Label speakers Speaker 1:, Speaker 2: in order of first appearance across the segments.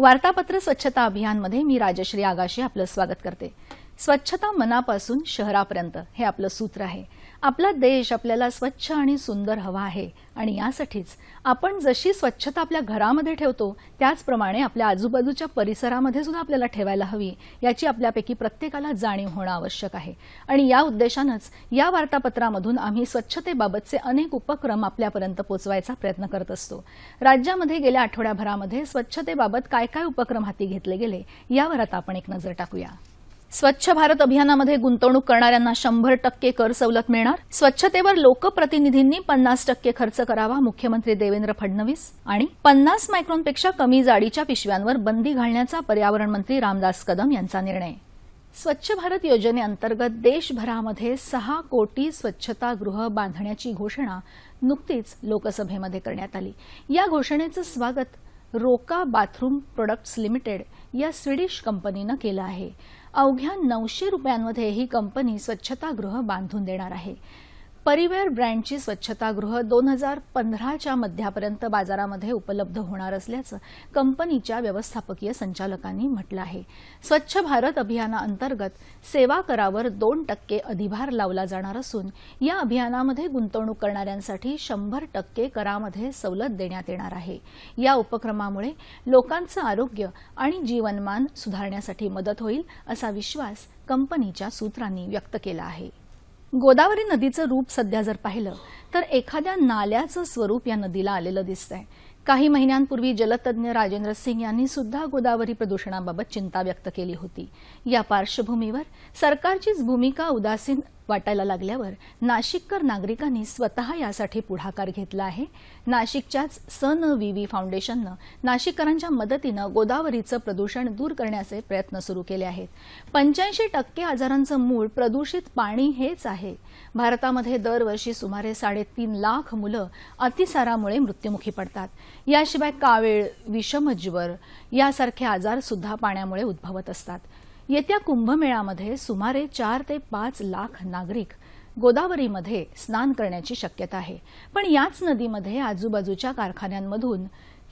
Speaker 1: वार्तापत्र स्वच्छता अभियानमध्ये मी राजश्री आगाशी आपलं स्वागत करते स्वच्छता मनापासून शहरापर्यंत हे आपलं सूत्र आहे आपला देश आपल्याला स्वच्छ आणि सुंदर हवा आहे आणि यासाठीच आपण जशी स्वच्छता आपल्या घरामध्ये ठेवतो त्याचप्रमाणे आपल्या आजूबाजूच्या परिसरामध्ये सुद्धा आपल्याला ठेवायला हवी याची आपल्यापैकी प्रत्येकाला जाणीव होणं आवश्यक आहे आणि या उद्देशानंच या वार्तापत्रामधून आम्ही स्वच्छतेबाबतचे अनेक उपक्रम आपल्यापर्यंत पोचवायचा प्रयत्न करत असतो राज्यामध्ये गेल्या आठवड्याभरामध्ये स्वच्छतेबाबत काय काय उपक्रम हाती घेतले गेले यावर आता आपण एक नजर टाकूया स्वच्छ भारत अभियानामध्ये गुंतवणूक करणाऱ्यांना शंभर टक्के कर सवलत मिळणार स्वच्छतेवर लोकप्रतिनिधींनी पन्नास टक्के खर्च करावा मुख्यमंत्री देवेंद्र फडणवीस आणि पन्नास मायक्रॉनपेक्षा कमी जाडीच्या पिशव्यांवर बंदी घालण्याचा पर्यावरण मंत्री रामदास कदम यांचा निर्णय स्वच्छ भारत योजनेअंतर्गत देशभरामध्ये सहा कोटी स्वच्छतागृह बांधण्याची घोषणा नुकतीच लोकसभेमध्ये करण्यात आली या घोषणेचं स्वागत रोका बाथरूम प्रोडक्ट्स लिमिटेड या स्वीडिश कंपनीनं केलं आहे अवघ्या नऊशे रुपयांमध्ये ही कंपनी स्वच्छतागृह बांधून देणार आहे परिवेअर ब्रँडची स्वच्छतागृह दोन हजार पंधराच्या मध्यापर्यंत बाजारामध्ये उपलब्ध होणार असल्याचं कंपनीच्या व्यवस्थापकीय संचालकांनी म्हटलं आहे स्वच्छ भारत अभियानाअंतर्गत सेवा करावर दोन टक्के अधिभार लावला जाणार असून या अभियानामध्ये गुंतवणूक करणाऱ्यांसाठी शंभर टक्के करामध्ये सवलत देण्यात येणार आहे या उपक्रमामुळे लोकांचं आरोग्य आणि जीवनमान सुधारण्यासाठी मदत होईल असा विश्वास कंपनीच्या सूत्रांनी व्यक्त केला आहे गोदावरी नदीचं रूप सध्या जर पाहिलं तर एखाद्या नाल्याचं स्वरूप या नदीला आलेलं दिसतंय काही महिन्यांपूर्वी जलतज्ञ राजेंद्र सिंग यांनी सुद्धा गोदावरी प्रदूषणाबाबत चिंता व्यक्त केली होती या पार्श्वभूमीवर सरकारचीच भूमिका उदासीन वाटायला लागल्यावर नाशिककर नागरिकांनी स्वतः यासाठी पुढाकार घेतला आहे नाशिकच्याच सन व्ही फाउंडेशननं नाशिककरांच्या मदतीनं गोदावरीचं प्रदूषण दूर करण्याचे प्रयत्न सुरू केले आहेत पंच्याऐंशी टक्के आजारांचं मूळ प्रदूषित पाणी हेच आहे भारतामध्ये दरवर्षी सुमारे साडेतीन लाख मुलं अतिसारामुळे मृत्युमुखी पडतात याशिवाय कावेळ विषमज्वर यासारखे आजार सुद्धा पाण्यामुळे उद्भवत असतात येत्या कुंभमेळ्यामध्ये सुमारे चार ते पाच लाख नागरिक गोदावरीमध्ये स्नान करण्याची शक्यता आहे पण याच नदीमध्ये आजूबाजूच्या कारखान्यांमधून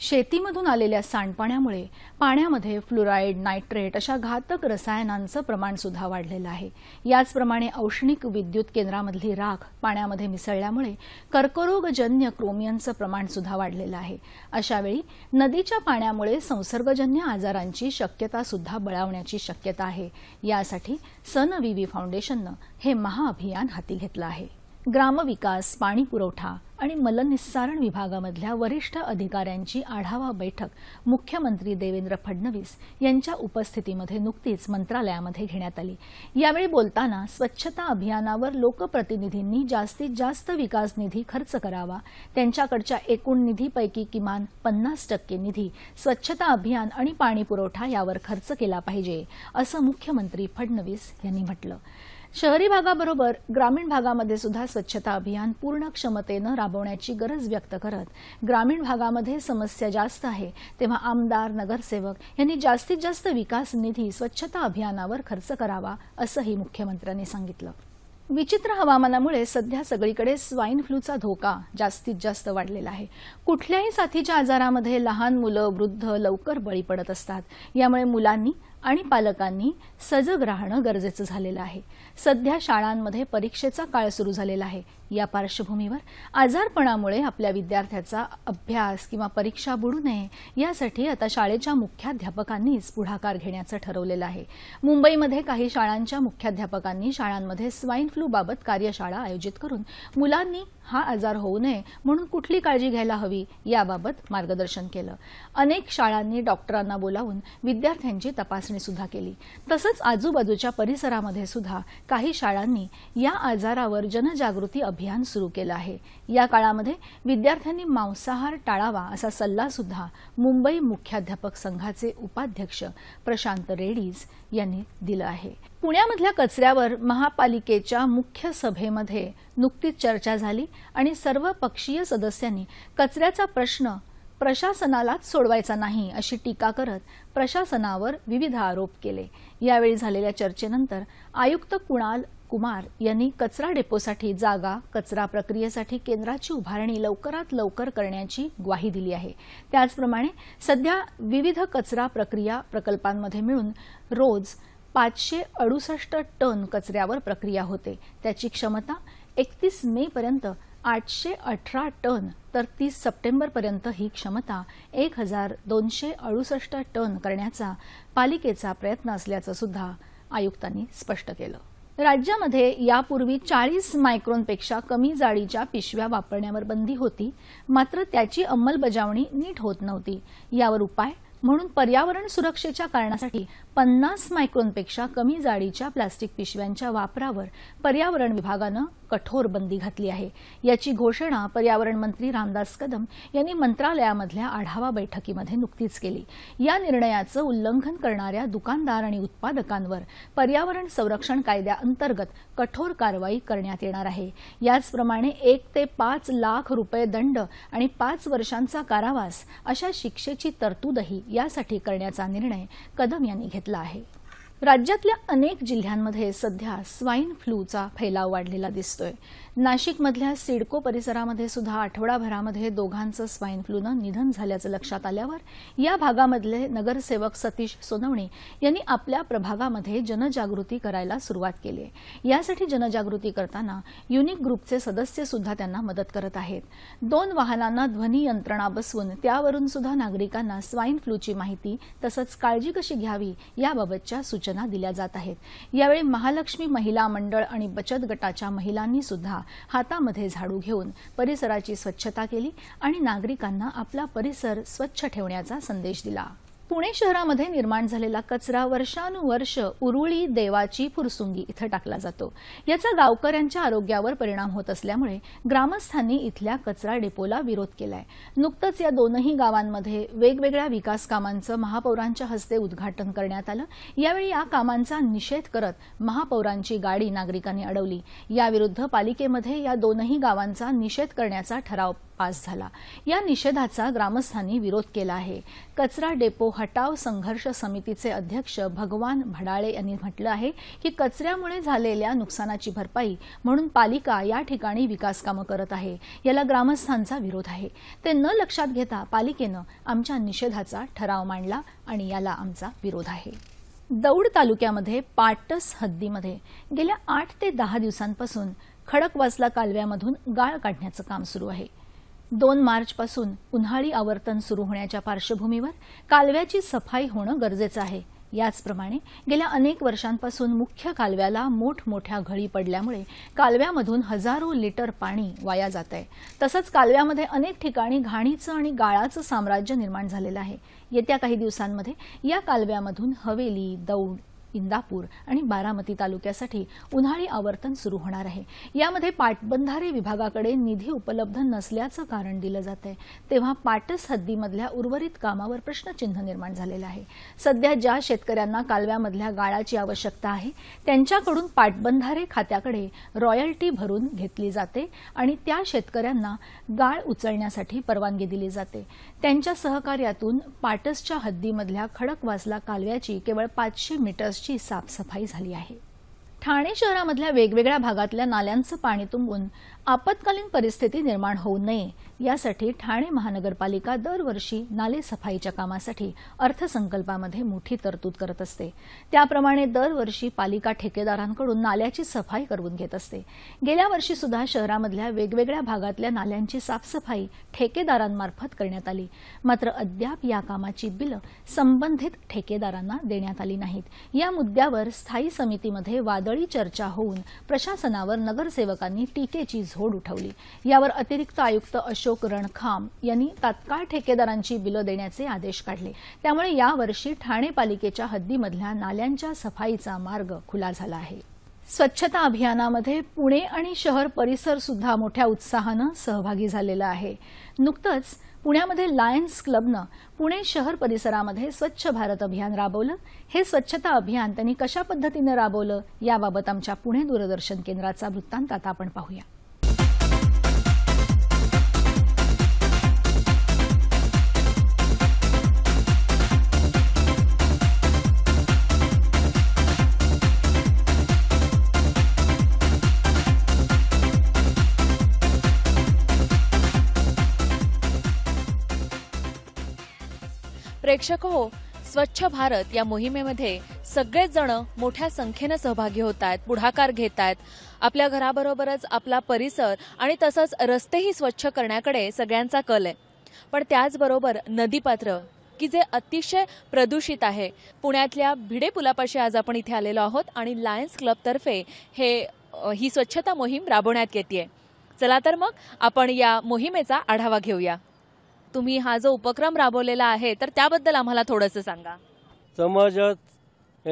Speaker 1: शेतीमधून आलेल्या सांडपाण्यामुळे पाण्यामध्ये फ्लुराईड नायट्रेट अशा घातक रसायनांचं प्रमाणसुद्धा वाढलेलं आहे याचप्रमाणे औष्णिक विद्युत केंद्रामधली राख पाण्यामध्ये मिसळल्यामुळे कर्करोगजन्य क्रोमियनचं प्रमाणसुद्धा वाढलेलं आहे अशावेळी नदीच्या पाण्यामुळे संसर्गजन्य आजारांची शक्यता सुद्धा बळावण्याची शक्यता आहे यासाठी सन फाउंडेशननं हे महाअभियान हाती घेतलं आहे ग्रामविकास पाणी पुरवठा आणि मलनिस्सारण विभागामधल्या वरिष्ठ अधिकाऱ्यांची आढावा बैठक मुख्यमंत्री देवेंद्र फडणवीस यांच्या उपस्थितीमध्ये नुकतीच मंत्रालयामध्ये घेण्यात आली यावेळी बोलताना स्वच्छता अभियानावर लोकप्रतिनिधींनी जास्तीत जास्त विकास निधी खर्च करावा त्यांच्याकडच्या एकूण निधीपैकी किमान पन्नास टक्के निधी स्वच्छता अभियान आणि पाणीपुरवठा यावर खर्च केला पाहिजे असं मुख्यमंत्री फडणवीस यांनी म्हटलं शहरी भागाबरोबर ग्रामीण भागामध्ये सुद्धा स्वच्छता अभियान पूर्ण क्षमतेनं राबवण्याची गरज व्यक्त करत ग्रामीण भागामध्ये समस्या जास्त आहे तेव्हा आमदार नगरसेवक यांनी जास्तीत जास्त विकास निधी स्वच्छता अभियानावर खर्च करावा असंही मुख्यमंत्र्यांनी सांगितलं विचित्र हवामानामुळे सध्या सगळीकडे स्वाईन फ्लूचा धोका जास्तीत जास्त वाढलेला आहे कुठल्याही साथीच्या आजारामध्ये लहान मुलं वृद्ध लवकर बळी पडत असतात यामुळे मुलांनी आणि पालकांनी सजग राहणं गरजेचं झालेलं आहे सध्या शाळांमध्ये परीक्षेचा काळ सुरू झालेला आहे या पार्श्वभूमीवर आजारपणामुळे आपल्या विद्यार्थ्याचा अभ्यास किंवा परीक्षा बुडू नये यासाठी आता शाळेच्या मुख्याध्यापकांनीच पुढाकार घेण्याचं ठरवलेलं आहे मुंबईमध्ये काही शाळांच्या मुख्याध्यापकांनी शाळांमध्ये स्वाईन फ्लूबाबत कार्यशाळा आयोजित करून मुलांनी हा आजार होऊ नये म्हणून कुठली काळजी घ्यायला हवी याबाबत मार्गदर्शन केलं अनेक शाळांनी डॉक्टरांना बोलावून विद्यार्थ्यांची तपासणी सुद्धा केली तसंच आजूबाजूच्या परिसरामध्ये सुद्धा काही शाळांनी या आजारावर जनजागृती अभियान सुरू केलं आहे या काळामध्ये विद्यार्थ्यांनी मांसाहार टाळावा असा सल्ला सुद्धा मुंबई मुख्याध्यापक संघाचे उपाध्यक्ष प्रशांत रेडीज यांनी दिला आहे पुण्यामधल्या कचऱ्यावर महापालिकेच्या मुख्य सभेमध्ये नुकतीच चर्चा झाली आणि सर्व पक्षीय सदस्यांनी कचऱ्याचा प्रश्न प्रशासनालाच सोडवायचा नाही अशी टीका करत प्रशासनावर विविध आरोप केले यावेळी झालेल्या चर्चेनंतर आयुक्त कुणाल कुमार यांनी कचरा डेपोसाठी जागा कचरा प्रक्रियेसाठी केंद्राची उभारणी लवकरात लवकर करण्याची ग्वाही दिली आहे त्याचप्रमाणे सध्या विविध कचरा प्रक्रिया प्रकल्पांमध्ये मिळून रोज पाचशे अडुसष्ट टन कचऱ्यावर प्रक्रिया होते त्याची क्षमता एकतीस मे पर्यंत आठशे अठरा टन तर तीस सप्टेंबरपर्यंत ही क्षमता एक हजार दोनशे अडुसष्ट टन करण्याचा पालिकेचा प्रयत्न असल्याचं सुद्धा आयुक्तांनी स्पष्ट केलं राज्यामध्ये यापूर्वी चाळीस मायक्रोनपेक्षा कमी जाडीच्या पिशव्या वापरण्यावर बंदी होती मात्र त्याची अंमलबजावणी नीट होत नव्हती यावर उपाय म्हणून पर्यावरण सुरक्षेच्या कारणासाठी पन्नास मायक्रोनपेक्षा कमी जाडीच्या प्लास्टिक पिशव्यांच्या वापरावर पर्यावरण विभागानं कठोर बंदी घातली आहे याची घोषणा पर्यावरण मंत्री रामदास कदम यांनी मंत्रालयामधल्या आढावा बैठकीमध्ये नुकतीच केली या निर्णयाचं उल्लंघन करणाऱ्या दुकानदार आणि उत्पादकांवर पर्यावरण संरक्षण कायद्याअंतर्गत कठोर कारवाई करण्यात येणार आहे याचप्रमाणे एक ते पाच लाख रुपये दंड आणि पाच वर्षांचा कारावास अशा शिक्षेची तरतूदही यासाठी करण्याचा निर्णय कदम यांनी घेतला आहे राज्यातल्या अनेक जिल्ह्यांमध्ये सध्या स्वाईन फ्लूचा फैलाव वाढलेला दिसतोय नाशिकमधल्या सिडको परिसरामध्ये सुद्धा आठवडाभरामध्ये दोघांचं स्वाईन फ्लूनं निधन झाल्याचं लक्षात आल्यावर या भागामधले नगरसेवक सतीश सोनवणे यांनी आपल्या प्रभागामध्ये जनजागृती करायला सुरुवात केली आहे यासाठी जनजागृती करताना युनिक ग्रुपचे सदस्य सुद्धा त्यांना मदत करत आहेत दोन वाहनांना ध्वनी यंत्रणा बसवून त्यावरून सुद्धा नागरिकांना स्वाईन फ्लूची माहिती तसंच काळजी कशी घ्यावी याबाबतच्या सूचना दिल्या जात आहेत यावेळी महालक्ष्मी महिला मंडळ आणि बचत गटाच्या महिलांनी सुद्धा हातामध्ये झाडू घेऊन परिसराची स्वच्छता केली आणि नागरिकांना आपला परिसर स्वच्छ ठेवण्याचा संदेश दिला पुणे शहरामध्ये निर्माण झालेला कचरा वर्षानुवर्ष उरुळी देवाची फुरसुंगी इथं टाकला जातो याचा गावकऱ्यांच्या आरोग्यावर परिणाम होत असल्यामुळे ग्रामस्थांनी इथल्या कचरा डेपोला विरोध केलाय नुकतंच या दोनही गावांमध्ये वेगवेगळ्या विकास कामांचं महापौरांच्या हस्ते उद्घाटन करण्यात आलं यावेळी या कामांचा निषेध करत महापौरांची गाडी नागरिकांनी अडवली याविरुद्ध पालिकेमध्ये या दोनही गावांचा निषेध करण्याचा ठराव पास झाला या निषेधाचा ग्रामस्थांनी विरोध केला आहे कचरा डेपो हटाव संघर्ष समितीचे अध्यक्ष भगवान भडाळे यांनी म्हटलं आहे की कचऱ्यामुळे झालेल्या नुकसानाची भरपाई म्हणून पालिका या ठिकाणी विकासकामं करत आहे याला ग्रामस्थांचा विरोध आहे ते न लक्षात घेता पालिकेनं आमच्या निषेधाचा ठराव मांडला आणि याला आमचा विरोध आहे दौड तालुक्यामध्ये पाटस हद्दीमध्ये गेल्या आठ ते दहा दिवसांपासून खडकवासला कालव्यामधून गाळ काढण्याचं काम सुरू आहे दोन मार्चपासून उन्हाळी आवर्तन सुरू होण्याच्या पार्श्वभूमीवर कालव्याची सफाई होणं गरजेचं आहे याचप्रमाणे गेल्या अनेक वर्षांपासून मुख्य कालव्याला मोठमोठ्या घळी पडल्यामुळे कालव्यामधून हजारो लिटर पाणी वाया जात आहे तसंच कालव्यामध्ये अनेक ठिकाणी घाणीचं आणि गाळाचं साम्राज्य निर्माण झालेलं आहे येत्या काही दिवसांमध्ये या कालव्यामधून हवेली दौड इंदापूर आणि बारामती तालुक्यासाठी उन्हाळी आवर्तन सुरू होणार आहे यामध्ये पाटबंधारे विभागाकडे निधी उपलब्ध नसल्याचं कारण दिलं जात आहे तेव्हा पाटस हद्दीमधल्या उर्वरित कामावर प्रश्नचिन्ह निर्माण झालेलं आहे सध्या ज्या शेतकऱ्यांना कालव्यामधल्या गाळाची आवश्यकता आहे त्यांच्याकडून पाटबंधारे खात्याकडे रॉयल्टी भरून घेतली जाते आणि त्या शेतकऱ्यांना गाळ उचलण्यासाठी परवानगी दिली जाते त्यांच्या सहकार्यातून पाटसच्या हद्दीमधल्या खडकवासला कालव्याची केवळ पाचशे मीटर्स आसपासची साफसफाई झाली आहे ठाणे शहरामधल्या वेगवेगळ्या भागातल्या नाल्यांचं पाणी तुंबून आपत्कालीन परिस्थिती निर्माण होऊ नये यासाठी ठाणे महानगरपालिका दरवर्षी नालेसफाईच्या कामासाठी अर्थसंकल्पामध्ये मोठी तरतूद करत असते त्याप्रमाणे दरवर्षी पालिका ठेकेदारांकडून नाल्याची सफाई करून घेत असते गेल्या वर्षी सुद्धा शहरामधल्या वेगवेगळ्या भागातल्या नाल्यांची साफसफाई ठेकेदारांमार्फत करण्यात आली मात्र अद्याप या कामाची बिलं संबंधित ठेकेदारांना देण्यात आली नाहीत या मुद्द्यावर स्थायी समितीमध्ये वादळी चर्चा होऊन प्रशासनावर नगरसेवकांनी टीकेची झोड उठवली यावर अतिरिक्त आयुक्त अशोक अशोक रणखाम यांनी तात्काळ ठेकेदारांची बिलं देण्याचे आदेश काढले त्यामुळे यावर्षी ठाणे पालिकेच्या हद्दीमधल्या नाल्यांच्या सफाईचा मार्ग खुला झाला आहे स्वच्छता अभियानामध्ये पुणे आणि शहर परिसर सुद्धा मोठ्या उत्साहानं सहभागी झालेला आहे नुकतंच पुण्यामध्ये लायन्स क्लबनं पुणे शहर परिसरामध्ये स्वच्छ भारत अभियान राबवलं हे स्वच्छता अभियान त्यांनी कशा पद्धतीनं राबवलं याबाबत आमच्या पुणे दूरदर्शन केंद्राचा वृत्तांत आता आपण पाहूया
Speaker 2: प्रेक्षक हो स्वच्छ भारत या मोहिमेमध्ये सगळेच जण मोठ्या संख्येनं सहभागी होत आहेत पुढाकार घेत आहेत आपल्या घराबरोबरच आपला परिसर आणि तसंच रस्तेही स्वच्छ करण्याकडे सगळ्यांचा कल आहे पण त्याचबरोबर नदीपात्र की जे अतिशय प्रदूषित आहे पुण्यातल्या भिडे पुलापाशी आज आपण इथे आलेलो आहोत आणि लायन्स क्लबतर्फे हे ही स्वच्छता मोहीम राबवण्यात येते चला तर मग आपण या मोहिमेचा आढावा घेऊया तुम्ही हा जो उपक्रम राबवलेला आहे तर त्याबद्दल आम्हाला थोडंसं सांगा
Speaker 3: समाजात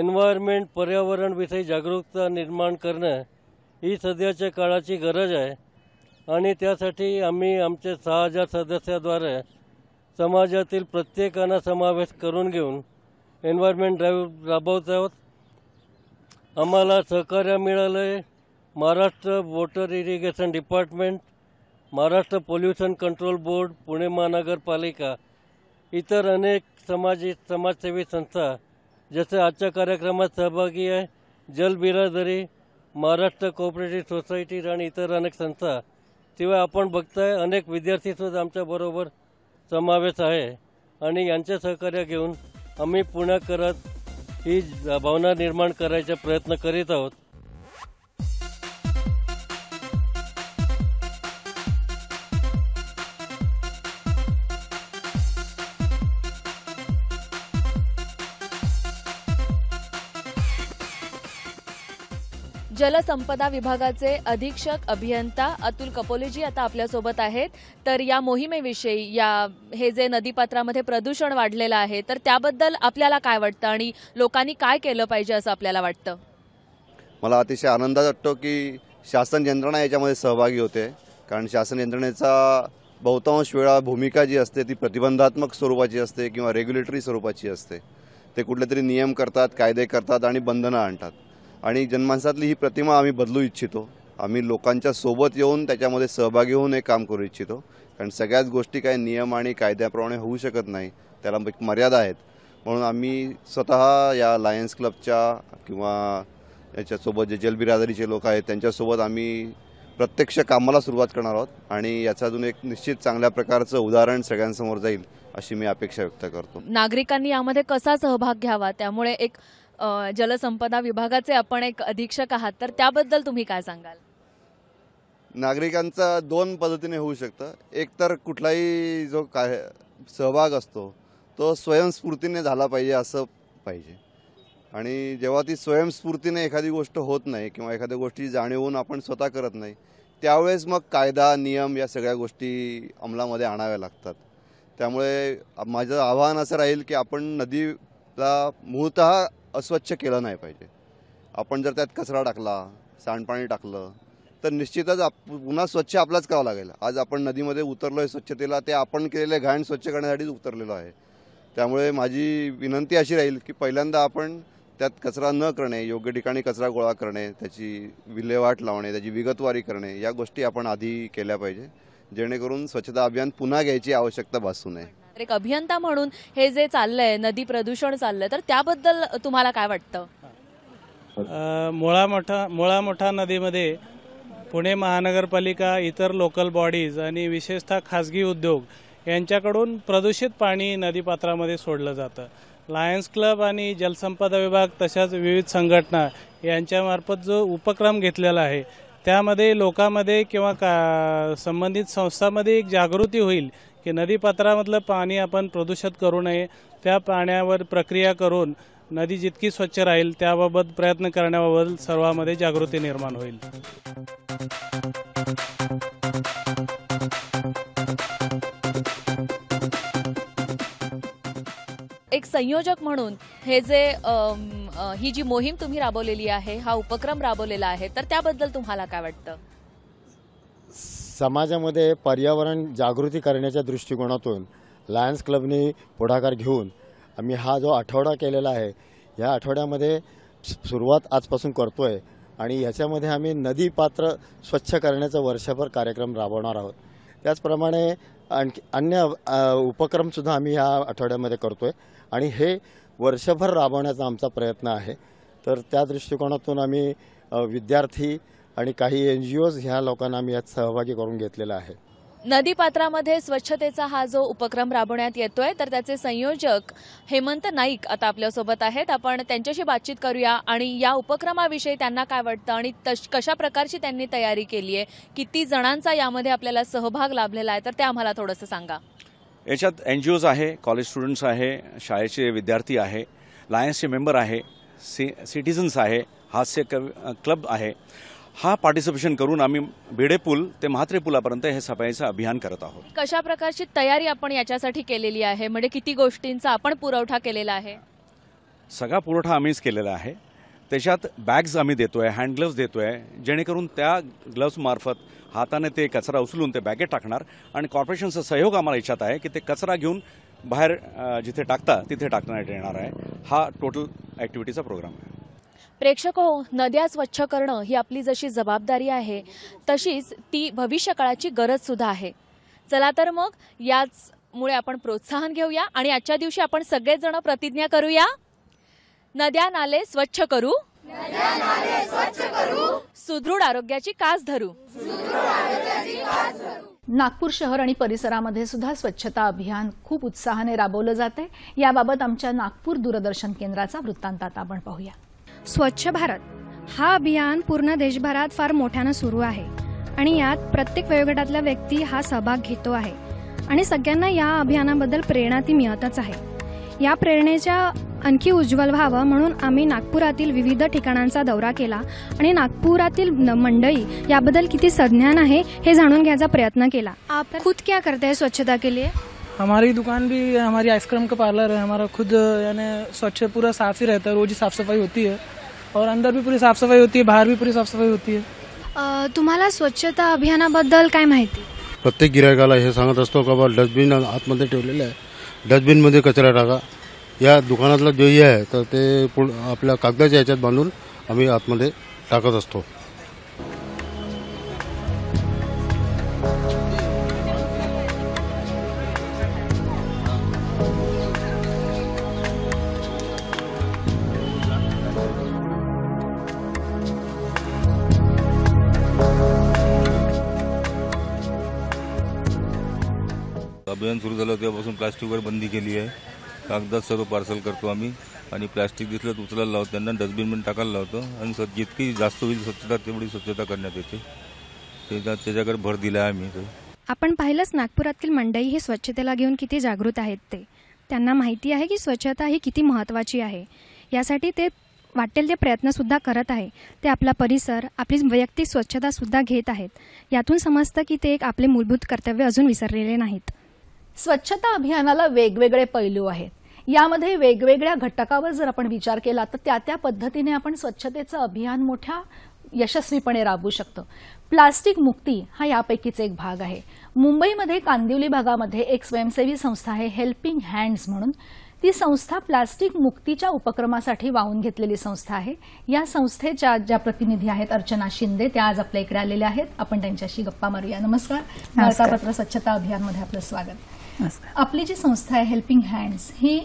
Speaker 3: एन्व्हायरमेंट पर्यावरणविषयी जागरूकता निर्माण करणं ही सध्याच्या काळाची गरज आहे आणि त्यासाठी आम्ही आमचे सहा हजार सदस्याद्वारे समाजातील प्रत्येकानं समावेश करून घेऊन एन्व्हायरमेंट ड्राईव्ह राबवत आहोत आम्हाला सहकार्य मिळालं आहे Maharashtra water irrigation department Maharashtra pollution control board Pune महानगरपालिका इतर अनेक समाज समाजसेवी संस्था जसे आजच्या कार्यक्रमात सहभागी आहे जल बिरादरी महाराष्ट्र कोऑपरेटिव्ह सोसायटी आणि इतर अनेक संस्था शिवाय आपण बघताय अनेक विद्यार्थीसुद्धा आमच्याबरोबर समावेश आहे आणि यांचे सहकार्य घेऊन आम्ही पुण्याकरात ही भावना निर्माण करायचा प्रयत्न करीत आहोत
Speaker 2: जलसंपदा विभागाचे अधीक्षक अभियंता अतुल कपोलेजी आता आपल्यासोबत आहेत तर या मोहिमेविषयी या हे जे नदीपात्रामध्ये प्रदूषण वाढलेलं आहे तर त्याबद्दल आपल्याला काय वाटतं आणि लोकांनी काय केलं पाहिजे असं आपल्याला वाटतं
Speaker 3: मला अतिशय आनंद वाटतो की शासन यंत्रणा याच्यामध्ये सहभागी होते कारण शासन यंत्रणेचा बहुतांश वेळा भूमिका जी असते ती प्रतिबंधात्मक स्वरूपाची असते किंवा रेग्युलेटरी स्वरूपाची असते ते कुठले तरी नियम करतात कायदे करतात आणि बंधनं आणतात आणि जनमानसातली ही प्रतिमा आम्ही बदलू इच्छितो आम्ही लोकांच्या सोबत येऊन त्याच्यामध्ये सहभागी होऊन हे काम करू इच्छितो कारण सगळ्याच गोष्टी काही नियम आणि कायद्याप्रमाणे होऊ शकत नाही त्याला एक मर्यादा आहेत म्हणून आम्ही स्वतः या लायन्स क्लबच्या किंवा याच्यासोबत जे जलबिरादरीचे लोक आहेत त्यांच्यासोबत आम्ही प्रत्यक्ष कामाला सुरुवात करणार आहोत आणि याचा अजून एक निश्चित चांगल्या प्रकारचं उदाहरण सगळ्यांसमोर जाईल अशी मी अपेक्षा व्यक्त करतो
Speaker 2: नागरिकांनी यामध्ये कसा सहभाग घ्यावा त्यामुळे एक जलसंपदा विभागाचे आपण एक अधीक्षक आहात तर त्याबद्दल तुम्ही काय सांगाल
Speaker 3: नागरिकांचा दोन पद्धतीने होऊ शकतं एकतर कुठलाही जो काय सहभाग असतो तो स्वयंस्फूर्तीने झाला पाहिजे असं पाहिजे आणि जेव्हा ती स्वयंस्फूर्तीने एखादी गोष्ट होत नाही किंवा एखाद्या गोष्टी जाणीवून आपण स्वतः करत नाही त्यावेळेस मग कायदा नियम या सगळ्या गोष्टी अंमलामध्ये आणाव्या लागतात त्यामुळे माझं आव्हान असं राहील की आपण नदीला मूळतः अस्वच्छ केलं नाही पाहिजे आपण जर त्यात कचरा टाकला सांडपाणी टाकलं तर निश्चितच आप पुन्हा स्वच्छ आपलाच करावं लागेल आज आपण नदीमध्ये उतरलो आहे स्वच्छतेला ते आपण केलेले घाण स्वच्छ करण्यासाठीच उतरलेलो आहे त्यामुळे माझी विनंती अशी राहील की पहिल्यांदा आपण त्यात कचरा न करणे योग्य ठिकाणी कचरा गोळा करणे त्याची विल्हेवाट लावणे त्याची विगतवारी करणे या गोष्टी आपण आधी केल्या पाहिजे जेणेकरून स्वच्छता अभियान पुन्हा घ्यायची आवश्यकता भासू नये
Speaker 2: एक अभियंता म्हणून हे जे चाललंय नदी प्रदूषण चाललंय तर त्याबद्दल तुम्हाला काय वाटतं
Speaker 3: मुळा मोठा मुळा मोठा नदीमध्ये पुणे महानगरपालिका इतर लोकल बॉडीज आणि विशेषतः खाजगी उद्योग यांच्याकडून प्रदूषित पाणी नदीपात्रामध्ये सोडलं जातं लायन्स क्लब आणि जलसंपदा विभाग तशाच विविध संघटना यांच्यामार्फत जो उपक्रम घेतलेला आहे त्यामध्ये लोकांमध्ये किंवा का संबंधित संस्थांमध्ये एक जागृती होईल की नदीपात्रामधलं पाणी आपण प्रदूषित करू नये त्या पाण्यावर प्रक्रिया करून नदी जितकी स्वच्छ राहील त्याबाबत प्रयत्न करण्याबाबत सर्वांमध्ये जागृती निर्माण होईल
Speaker 2: एक संयोजक म्हणून हे जे ही जी मोहीम तुम्ही राबवलेली आहे हा उपक्रम राबवलेला आहे तर त्याबद्दल तुम्हाला काय वाटतं
Speaker 3: समाजामध्ये पर्यावरण जागृती करण्याच्या दृष्टिकोनातून लायन्स क्लबने पुढाकार घेऊन आम्ही हा जो आठवडा केलेला आहे ह्या आठवड्यामध्ये सुरुवात आजपासून करतो आहे आणि ह्याच्यामध्ये आम्ही नदी पात्र स्वच्छ करण्याचा वर्षभर कार्यक्रम राबवणार आहोत त्याचप्रमाणे आणखी अन्य उपक्रमसुद्धा आम्ही ह्या आठवड्यामध्ये करतो आहे आणि हे वर्षभर राबवण्याचा आमचा प्रयत्न आहे तर त्या दृष्टिकोनातून आम्ही विद्यार्थी आणि काही एन जी ओज ह्या लोकांना आम्ही यात सहभागी करून घेतलेला आहे
Speaker 2: नदीपात्रामध्ये स्वच्छतेचा हा जो उपक्रम राबवण्यात येतोय तर त्याचे संयोजक हेमंत नाईक आता आपल्यासोबत आहेत आपण त्यांच्याशी बातचीत करूया आणि या उपक्रमाविषयी त्यांना काय वाटतं आणि कशा प्रकारची त्यांनी तयारी केली आहे किती जणांचा यामध्ये आपल्याला सहभाग लाभलेला आहे तर ते आम्हाला थोडंसं सांगा
Speaker 3: याच्यात एन आहे कॉलेज स्टुडंट्स आहे शाळेचे विद्यार्थी आहे लायन्सचे मेंबर आहे सिटीजन्स आहे हास्य क्लब आहे हा पार्टिसिपेशन करून आम्ही भिडे पूल ते म्हात्रे पुलापर्यंत हे सफाईचं अभियान करत आहोत
Speaker 2: कशा प्रकारची तयारी आपण याच्यासाठी केलेली आहे म्हणजे किती गोष्टींचा आपण पुरवठा केलेला आहे
Speaker 3: सगळा पुरवठा आम्हीच केलेला आहे त्याच्यात बॅग्स आम्ही देतो आहे हँड ग्लव्ज देतो आहे जेणेकरून त्या मार्फत हाताने ते कचरा उचलून ते बॅगेत टाकणार आणि कॉर्पोरेशनचा सहयोग आम्हाला इच्छात आहे की ते कचरा घेऊन बाहेर जिथे टाकता तिथे टाकण्यात येणार आहे हा टोटल ॲक्टिव्हिटीचा प्रोग्राम आहे
Speaker 2: प्रेक्षक हो नद्या स्वच्छ करणं ही आपली जशी जबाबदारी आहे तशीच ती भविष्यकाळाची सुद्धा आहे चला तर मग याच मुळे आपण प्रोत्साहन घेऊया आणि आजच्या दिवशी आपण सगळेजण जण प्रतिज्ञा करूया नद्या नाले स्वच्छ करू सुदृढ आरोग्याची कास धरू नागपूर शहर आणि परिसरामध्ये सुद्धा
Speaker 1: स्वच्छता अभियान खूप उत्साहाने राबवलं जाते याबाबत आमच्या नागपूर दूरदर्शन केंद्राचा वृत्तांत आता आपण पाहूया स्वच्छ भारत हा अभियान पूर्ण देशभरात फार मोठ्यानं सुरू आहे आणि यात प्रत्येक वयोगटातला व्यक्ती हा सहभाग घेतो आहे आणि सगळ्यांना या अभियानाबद्दल प्रेरणा ती मिळतच आहे या प्रेरणेच्या आणखी उज्ज्वल व्हावं म्हणून आम्ही नागपुरातील विविध ठिकाणांचा दौरा केला आणि नागपुरातील मंडळी याबद्दल किती संज्ञान आहे हे जाणून घ्यायचा प्रयत्न केला आपण खुद क्या करते है स्वच्छता के लिए हमारी दुकान भी हमारी आइसक्रीम का पार्लर है हमारा खुद यानी स्वच्छ पूरा साफ ही रहता है रोज साफ सफाई होती है और अंदर भी पूरी साफ सफाई होती है बाहर भी पूरी साफ सफाई होती है तुम्हाला स्वच्छता अभियानाबद्दल काय माहिती
Speaker 3: प्रत्येक गिरायकाला हे सांगत असतो का बा डस्टबिन आतमध्ये ठेवलेलं आहे डस्टबिनमध्ये कचरा टाका या दुकानातला जे आहे तर ते आपल्या कागदाच्या ह्याच्यात बांधून आम्ही आतमध्ये टाकत असतो कागदात सर्व पार्सल करतो आम्ही आणि प्लास्टिक दिसलं तर उचलायला लावतो त्यांना डस्टबिनमध्ये टाकायला लावतो आणि स जितकी जास्त होईल स्वच्छता तेवढी स्वच्छता करण्यात येते त्याच्याकडे भर दिला आम्ही
Speaker 1: आपण पाहिलंच नागपुरातील मंडई हे स्वच्छतेला घेऊन किती जागृत आहेत ते त्यांना माहिती आहे की स्वच्छता ही किती महत्वाची आहे यासाठी ते वाटेल ते प्रयत्न सुद्धा करत आहे ते आपला परिसर आपली वैयक्तिक स्वच्छता सुद्धा घेत आहेत यातून समजतं की ते एक आपले मूलभूत कर्तव्य अजून विसरलेले नाहीत स्वच्छता अभियानाला वेगवेगळे पैलू आहेत यामध्ये वेगवेगळ्या घटकावर जर आपण विचार केला तर त्या त्या पद्धतीने आपण स्वच्छतेचं अभियान मोठ्या यशस्वीपणे राबवू शकतो प्लास्टिक मुक्ती हा यापैकीच एक भाग आहे मुंबईमध्ये कांदिवली भागामध्ये एक स्वयंसेवी संस्था आहे हेल्पिंग हँड्स म्हणून ती संस्था प्लास्टिक मुक्तीच्या उपक्रमासाठी वाहून घेतलेली संस्था आहे या संस्थेच्या ज्या प्रतिनिधी आहेत अर्चना शिंदे त्या आज आपल्या इकडे आलेल्या आहेत आपण त्यांच्याशी गप्पा मारूया नमस्कार वार्तापत्र स्वच्छता अभियानमध्ये आपलं स्वागत आपली जी संस्था आहे हेल्पिंग हँड्स ही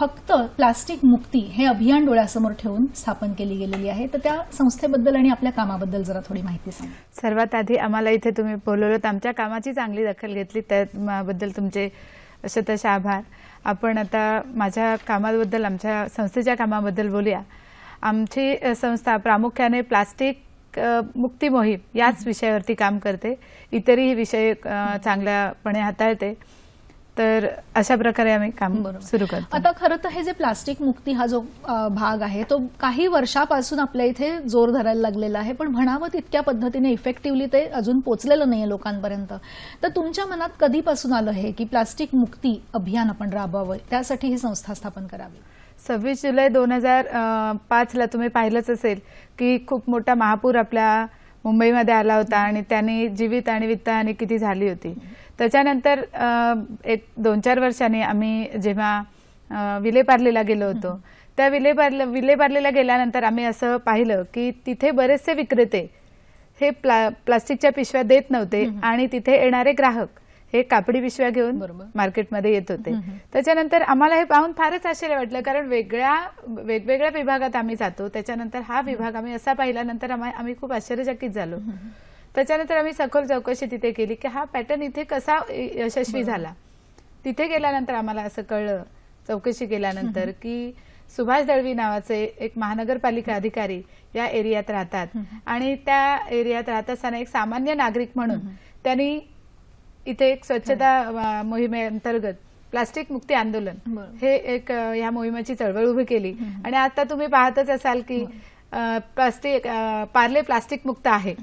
Speaker 1: फक्त प्लास्टिक मुक्ती हे अभियान डोळ्यासमोर ठेवून स्थापन केली गेलेली आहे तर त्या संस्थेबद्दल आणि आपल्या कामाबद्दल जरा
Speaker 4: थोडी माहिती सांगा सर्वात आधी आम्हाला इथे तुम्ही बोलवलं आमच्या कामाची चांगली दखल घेतली त्याबद्दल तुमचे शतशः आभार आपण आता माझ्या कामाबद्दल आमच्या संस्थेच्या कामाबद्दल बोलूया आमची संस्था प्रामुख्याने प्लास्टिक मुक्ती मोहीम याच विषयावरती काम करते इतरही विषय चांगल्यापणे हाताळते तर अशा प्रकारे आम्ही काम सुरू करतो
Speaker 1: आता खरं तर हे जे प्लास्टिक मुक्ती हा जो भाग आहे तो काही वर्षापासून आपल्या इथे जोर धरायला लागलेला आहे पण म्हणावं तितक्या पद्धतीने इफेक्टिव्हली ते अजून पोचलेलं नाहीये लोकांपर्यंत तर तुमच्या मनात कधीपासून आलं हे की प्लास्टिक मुक्ती अभियान आपण राबवावं त्यासाठी ही संस्था स्थापन करावी सव्वीस
Speaker 4: जुलै दोन हजार पाचला तुम्ही पाहिलंच असेल की खूप मोठा महापूर आपल्या मुंबईमध्ये आला होता आणि त्याने जीवित आणि वित्त आणि किती झाली होती त्याच्यानंतर एक दोन चार वर्षांनी आम्ही जेव्हा विलेपार्लेला गेलो होतो त्या विलेपार्ले विलेपार्लेला गेल्यानंतर आम्ही असं पाहिलं की तिथे बरेचसे विक्रेते हे प्ला प्लास्टिकच्या पिशव्या देत नव्हते आणि तिथे येणारे ग्राहक हे कापडी पिशव्या घेऊन मार्केटमध्ये येत होते त्याच्यानंतर आम्हाला हे पाहून फारच आश्चर्य वाटलं कारण वेगळ्या वेगवेगळ्या विभागात आम्ही जातो त्याच्यानंतर हा विभाग आम्ही असा पाहिल्यानंतर आम्ही खूप आश्चर्यचकित झालो त्याच्यानंतर आम्ही सखोल चौकशी तिथे केली की हा पॅटर्न इथे कसा यशस्वी झाला तिथे गेल्यानंतर आम्हाला असं कळलं चौकशी केल्यानंतर की सुभाष दळवी नावाचे एक महानगरपालिका अधिकारी या एरियात राहतात आणि त्या एरियात राहत असताना एक सामान्य नागरिक म्हणून त्यांनी इथे एक स्वच्छता मोहिमेअंतर्गत प्लास्टिक मुक्ती आंदोलन हे एक या मोहिमेची चळवळ उभी केली आणि आता तुम्ही पाहतच असाल की प्लास्टिक पार्ले प्लास्टिक मुक्त आहे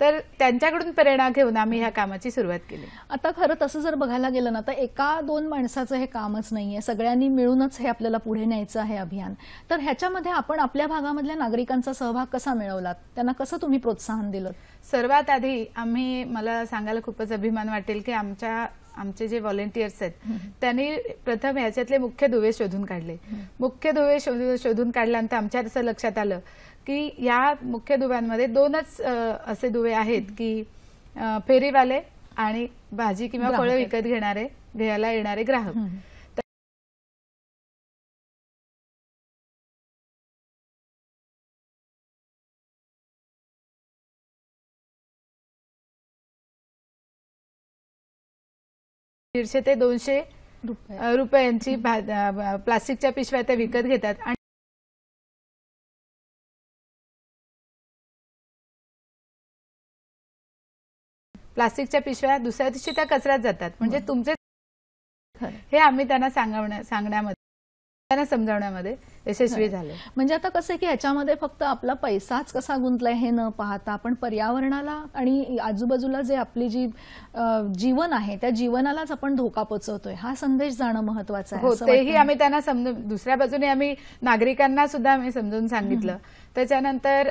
Speaker 1: तर त्यांच्याकडून प्रेरणा घेऊन आम्ही ह्या कामाची सुरुवात केली आता खरं तसं जर बघायला गेलं ना तर एका दोन माणसाचं हे कामच नाहीये सगळ्यांनी मिळूनच हे आपल्याला पुढे न्यायचं आहे अभियान तर ह्याच्यामध्ये आपण आपल्या भागामधल्या नागरिकांचा सहभाग कसा मिळवला त्यांना कसं तुम्ही
Speaker 4: प्रोत्साहन दिलं सर्वात आधी आम्ही मला सांगायला खूपच अभिमान वाटेल की आमच्या आमचे जे व्हॉलेंटियर्स आहेत त्यांनी प्रथम ह्याच्यातले मुख्य दुवे शोधून काढले मुख्य दुवे शोधून काढल्यानंतर आमच्यात असं लक्षात आलं की या मुख्य दुव्यांमध्ये दोनच असे दुवे आहेत की फेरीवाले आणि भाजी किंवा फळं विकत घेणारे घ्यायला येणारे ग्राहक दीडशे ते दोनशे रुपयांची प्लास्टिकच्या पिशव्या त्या विकत घेतात आणि प्लास्टिकच्या पिशव्या दुसऱ्या दिवशी त्या कचऱ्यात जातात म्हणजे तुमचे हे आम्ही त्यांना सांगण्यामध्ये त्यांना समजावण्यामध्ये
Speaker 1: यशस्वी झाले म्हणजे आता कसं की याच्यामध्ये फक्त आपला पैसाच कसा गुंतलाय हे न पाहता आपण पर्यावरणाला आणि आजूबाजूला जे आपली जी जीवन आहे त्या जीवनालाच आपण धोका पोचवतोय हा संदेश जाणं महत्वाचा आहे हो, तेही आम्ही त्यांना समजून दुसऱ्या बाजूने आम्ही
Speaker 4: नागरिकांना सुद्धा आम्ही समजून सांगितलं त्याच्यानंतर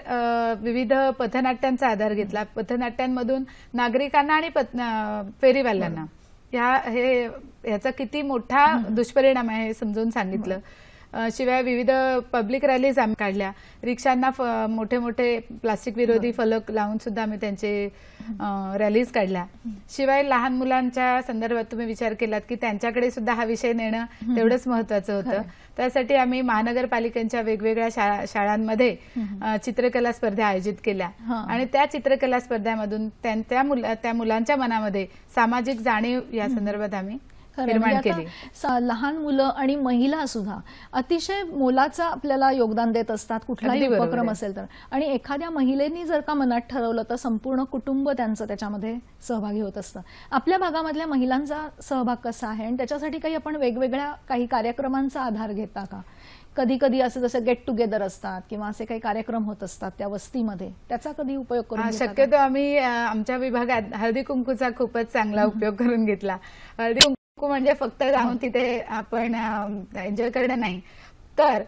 Speaker 4: विविध पथनाट्यांचा आधार घेतला पथनाट्यांमधून नागरिकांना आणि फेरीवाल्यांना ह्या हे ह्याचा किती मोठा दुष्परिणाम आहे हे समजून सांगितलं शिवाय विविध पब्लिक रॅलीज आम्ही काढल्या रिक्षांना मोठे मोठे प्लास्टिक विरोधी फलक लावून सुद्धा आम्ही त्यांचे रॅलीज काढल्या शिवाय लहान मुलांच्या संदर्भात तुम्ही विचार केलात की त्यांच्याकडे सुद्धा हा विषय नेणं तेवढंच महत्वाचं होतं त्यासाठी आम्ही महानगरपालिकेच्या वेगवेगळ्या शाळांमध्ये चित्रकला स्पर्धा आयोजित केल्या आणि त्या चित्रकला स्पर्धामधून त्या मुलांच्या मनामध्ये सामाजिक जाणीव या
Speaker 1: संदर्भात आम्ही निर्माण केली लहान मुलं आणि महिला सुद्धा अतिशय मोलाचा आपल्याला योगदान देत असतात कुठलाही उपक्रम असेल तर आणि एखाद्या महिलेनी जर का मनात ठरवलं तर संपूर्ण कुटुंब त्यांचं त्याच्यामध्ये सहभागी होत असतं आपल्या भागामधल्या महिलांचा सहभाग कसा आहे आणि त्याच्यासाठी काही आपण वेगवेगळ्या काही कार्यक्रमांचा आधार घेता का कधी कधी असं जसं गेट टुगेदर असतात किंवा असे काही कार्यक्रम होत असतात त्या वस्तीमध्ये त्याचा कधी उपयोग करून शक्यतो आम्ही आमच्या विभागात हळदी कुंकूचा खूपच चांगला उपयोग
Speaker 4: करून घेतला हळदी नको म्हणजे फक्त जाऊन तिथे आपण एन्जॉय करणं नाही तर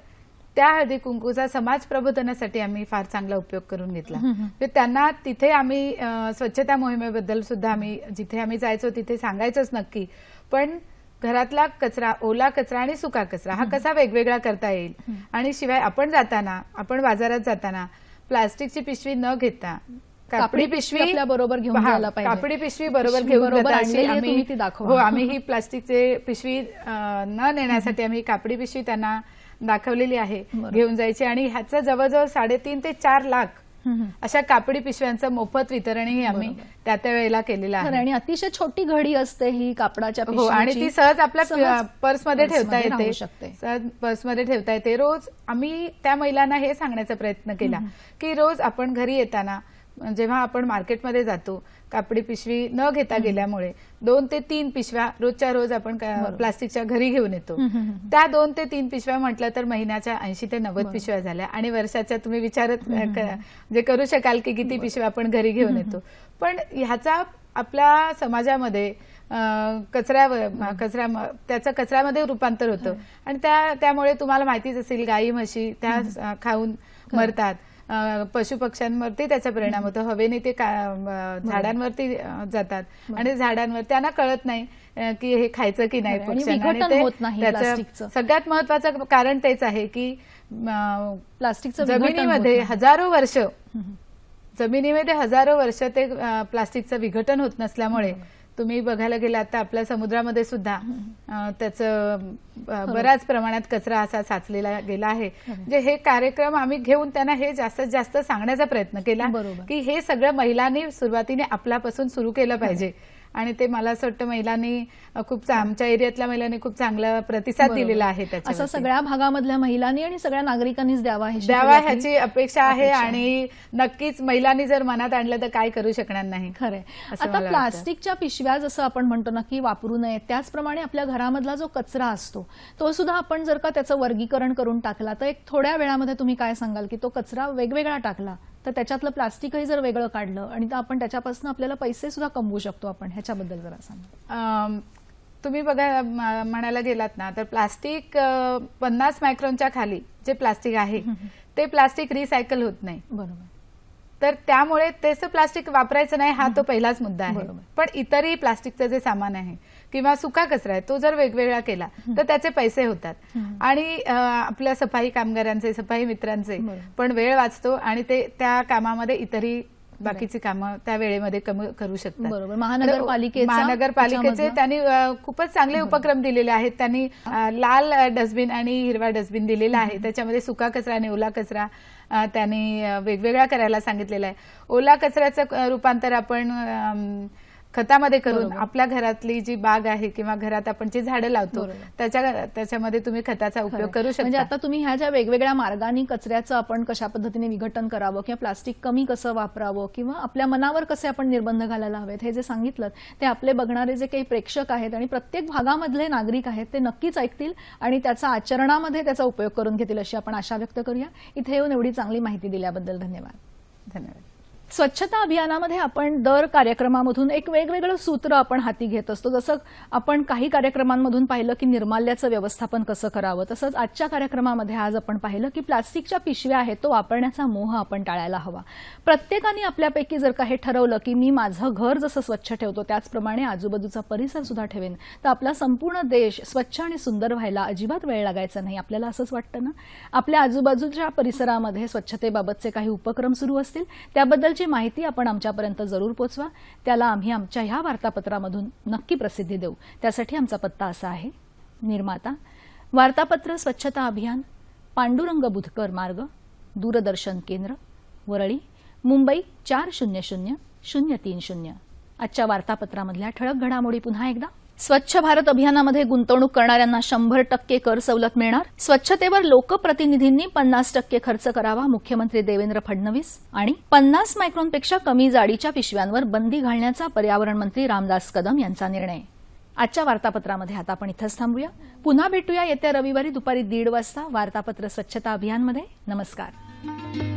Speaker 4: त्या हळदी कुंकूचा समाज प्रबोधनासाठी आम्ही फार चांगला उपयोग करून घेतला त्यांना तिथे आम्ही स्वच्छता मोहिमेबद्दल सुद्धा आम्ही जिथे आम्ही जायचो तिथे सांगायचंच नक्की पण घरातला कचरा ओला कचरा आणि सुका कचरा हा कसा वेगवेगळा करता येईल आणि शिवाय आपण जाताना आपण बाजारात जाताना प्लास्टिकची पिशवी न घेता कापडी पिशवी बरोबर घेऊन कापडी पिशवी बरोबर घेऊन बरोबर हो आम्ही ही प्लास्टिकचे पिशवी न नेण्यासाठी आम्ही कापडी पिशवी त्यांना दाखवलेली आहे घेऊन जायची आणि ह्याचं जवळजवळ साडेतीन ते चार लाख अशा कापडी पिशव्यांचं मोफत वितरणही आम्ही त्या त्या वेळेला केलेलं आहे आणि
Speaker 1: अतिशय छोटी घडी असते ही कापडाच्या हो आणि ती सहज आपल्या पर्समध्ये ठेवता येते
Speaker 4: सहज पर्समध्ये ठेवता येते रोज आम्ही त्या महिलांना हे सांगण्याचा प्रयत्न केला की रोज आपण घरी येताना जेव्हा आपण मार्केटमध्ये जातो कापडी पिशवी न घेता गेल्यामुळे दोन ते तीन पिशव्या रोजच्या रोज आपण प्लास्टिकच्या घरी घेऊन येतो त्या दोन ते तीन पिशव्या म्हटलं तर महिन्याच्या ऐंशी ते नव्वद पिशव्या झाल्या आणि वर्षाच्या तुम्ही विचारत जे करू शकाल की किती पिशव्या आपण घरी घेऊन येतो पण ह्याचा आपल्या समाजामध्ये कचऱ्या कचऱ्या त्याचं कचऱ्यामध्ये रूपांतर होतं आणि त्या त्यामुळे तुम्हाला माहितीच असेल गाई म्हशी त्या खाऊन मरतात पशु पक्ष्यांवरती त्याचा परिणाम होतो हवेने ते झाडांवरती जातात आणि झाडांवर त्यांना कळत नाही की हे खायचं की नाही सगळ्यात महत्वाचं कारण तेच आहे की प्लास्टिकचं जमिनीमध्ये हजारो वर्ष जमिनीमध्ये हजारो वर्ष ते प्लास्टिकचं विघटन होत नसल्यामुळे तुम्ही बघायला गेला आता आपल्या समुद्रामध्ये सुद्धा त्याचं बऱ्याच प्रमाणात कचरा असा साचलेला गेला आहे म्हणजे हे कार्यक्रम आम्ही घेऊन त्यांना हे जास्तीत जास्त सांगण्याचा प्रयत्न केला की हे सगळं महिलांनी सुरुवातीने आपल्यापासून सुरू केलं पाहिजे आणि ते मला असं वाटतं महिलांनी खूप आमच्या एरियातल्या महिलांनी खूप चांगला प्रतिसाद दिलेला आहे त्याचा असं सगळ्या भागामधल्या महिलांनी आणि सगळ्या नागरिकांनीच द्यावा द्यावा ह्याची अपेक्षा आहे आणि नक्कीच महिलांनी जर
Speaker 1: मनात आणलं तर काय करू शकणार नाही खरे आता प्लास्टिकच्या पिशव्या जसं आपण म्हणतो ना की वापरू नये त्याचप्रमाणे आपल्या घरामधला जो कचरा असतो तो सुद्धा आपण जर का त्याचं वर्गीकरण करून टाकला तर एक थोड्या वेळामध्ये तुम्ही काय सांगाल की तो कचरा वेगवेगळा टाकला तर त्याच्यातलं प्लास्टिकही जर वेगळं काढलं आणि तर आपण त्याच्यापासून आपल्याला पैसे सुद्धा कमवू शकतो आपण ह्याच्याबद्दल जरा सांग
Speaker 4: तुम्ही बघा म्हणायला गेलात ना तर प्लास्टिक पन्नास मायक्रोनच्या खाली जे प्लास्टिक आहे ते प्लास्टिक रिसायकल होत नाही बरोबर तर त्यामुळे तेच प्लास्टिक वापरायचं नाही हा तो पहिलाच मुद्दा आहे पण इतरही प्लास्टिकचं जे सामान आहे किंवा सुका कचरा आहे तो जर वेगवेगळा केला तर त्याचे पैसे होतात आणि आपल्या सफाई कामगारांचे सफाई मित्रांचे पण वेळ वाचतो आणि ते त्या कामामध्ये इतरही बाकीची कामं त्या वेळेमध्ये कमी करू शकतात बरोबर महानगरपालिकेचे महानगरपालिकेचे त्यांनी खूपच चांगले उपक्रम दिलेले आहेत त्यांनी लाल डस्टबिन आणि हिरवा डस्टबिन दिलेला आहे त्याच्यामध्ये सुका कचरा आणि ओला कचरा त्यांनी वेगवेगळा करायला सांगितलेला आहे ओला कचऱ्याचं रूपांतर आपण खतामध्ये करून आपल्या घरातली जी बाग
Speaker 1: आहे किंवा घरात आपण जी झाडं लावतो त्याच्या त्याच्यामध्ये तुम्ही खताचा उपयोग करू म्हणजे शकता म्हणजे आता तुम्ही ह्या ज्या वेगवेगळ्या मार्गाने कचऱ्याचं आपण कशा पद्धतीने विघटन करावं किंवा प्लास्टिक कमी कसं वापरावं किंवा आपल्या मनावर कसे आपण निर्बंध घालायला हवेत हे जे सांगितलं ते आपले बघणारे जे काही प्रेक्षक आहेत आणि प्रत्येक भागामधले नागरिक आहेत ते नक्कीच ऐकतील आणि त्याचा आचरणामध्ये त्याचा उपयोग करून घेतील अशी आपण आशा व्यक्त करूया इथे येऊन एवढी चांगली माहिती दिल्याबद्दल धन्यवाद धन्यवाद स्वच्छता अभियानामध्ये आपण दर कार्यक्रमामधून एक वेगवेगळं सूत्र आपण हाती घेत असतो जसं आपण काही कार्यक्रमांमधून पाहिलं की निर्माल्याचं व्यवस्थापन कसं करावं तसंच आजच्या कार्यक्रमामध्ये आज आपण पाहिलं की प्लास्टिकच्या पिशव्या आहेत तो वापरण्याचा मोह आपण टाळायला हवा प्रत्येकाने आपल्यापैकी जर का हे ठरवलं की मी माझं घर जसं स्वच्छ ठेवतो त्याचप्रमाणे आजूबाजूचा परिसर सुद्धा ठेवेन तर आपला संपूर्ण देश स्वच्छ आणि सुंदर व्हायला अजिबात वेळ लागायचा नाही आपल्याला असंच वाटतं ना आपल्या आजूबाजूच्या परिसरामध्ये स्वच्छतेबाबतचे काही उपक्रम सुरू असतील त्याबद्दल याबद्दलची माहिती आपण आमच्यापर्यंत जरूर पोचवा त्याला आम्ही आमच्या ह्या वार्तापत्रामधून नक्की प्रसिद्धी देऊ त्यासाठी आमचा पत्ता असा आहे निर्माता वार्तापत्र स्वच्छता अभियान पांडुरंग बुधकर मार्ग दूरदर्शन केंद्र वरळी मुंबई चार शून्य शून्य शून्य तीन शून्य आजच्या वार्तापत्रामधल्या ठळक घडामोडी पुन्हा एकदा स्वच्छ भारत अभियानामध्ये गुंतवणूक करणाऱ्यांना शंभर टक्के कर सवलत मिळणार स्वच्छतेवर लोकप्रतिनिधींनी पन्नास टक्के खर्च करावा मुख्यमंत्री देवेंद्र फडणवीस आणि पन्नास मायक्रॉनपेक्षा कमी जाडीच्या पिशव्यांवर बंदी घालण्याचा पर्यावरण मंत्री रामदास कदम यांचा निर्णय आजच्या वार्तापत्रामध्ये आता आपण इथंच थांबूया पुन्हा भेटूया येत्या रविवारी दुपारी दीड वाजता वार्तापत्र स्वच्छता अभियानमध्ये नमस्कार